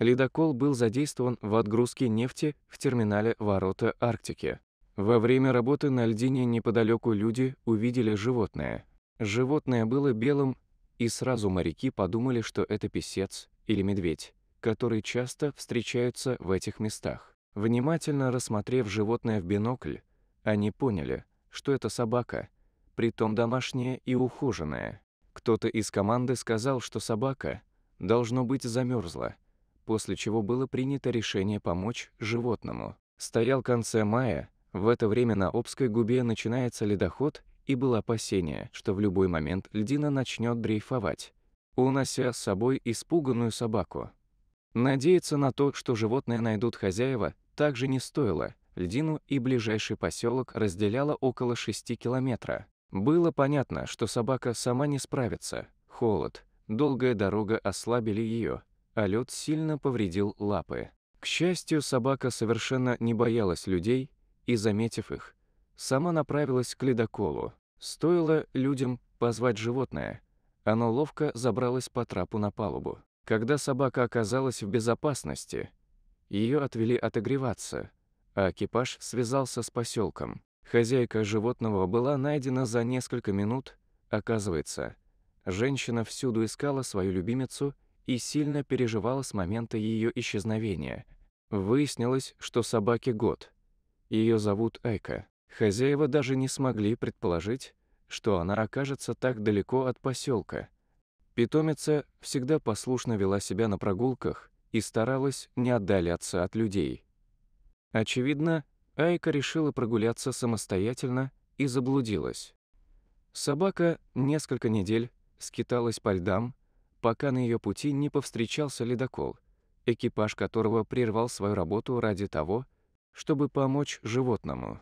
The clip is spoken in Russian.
Ледокол был задействован в отгрузке нефти в терминале «Ворота Арктики». Во время работы на льдине неподалеку люди увидели животное. Животное было белым, и сразу моряки подумали, что это песец или медведь, которые часто встречаются в этих местах. Внимательно рассмотрев животное в бинокль, они поняли, что это собака, притом домашняя и ухоженная. Кто-то из команды сказал, что собака, должно быть, замерзла – после чего было принято решение помочь животному. Стоял конце мая, в это время на Обской губе начинается ледоход, и было опасение, что в любой момент льдина начнет дрейфовать, унося с собой испуганную собаку. Надеяться на то, что животные найдут хозяева, также не стоило. Льдину и ближайший поселок разделяло около 6 километра. Было понятно, что собака сама не справится. Холод, долгая дорога ослабили ее, а лед сильно повредил лапы. К счастью, собака совершенно не боялась людей и, заметив их, сама направилась к ледоколу. Стоило людям позвать животное, оно ловко забралось по трапу на палубу. Когда собака оказалась в безопасности, ее отвели отогреваться, а экипаж связался с поселком. Хозяйка животного была найдена за несколько минут, оказывается. Женщина всюду искала свою любимицу и сильно переживала с момента ее исчезновения. Выяснилось, что собаке год. Ее зовут Эйка. Хозяева даже не смогли предположить, что она окажется так далеко от поселка. Питомица всегда послушно вела себя на прогулках и старалась не отдаляться от людей. Очевидно, Айка решила прогуляться самостоятельно и заблудилась. Собака несколько недель скиталась по льдам, пока на ее пути не повстречался ледокол, экипаж которого прервал свою работу ради того, чтобы помочь животному.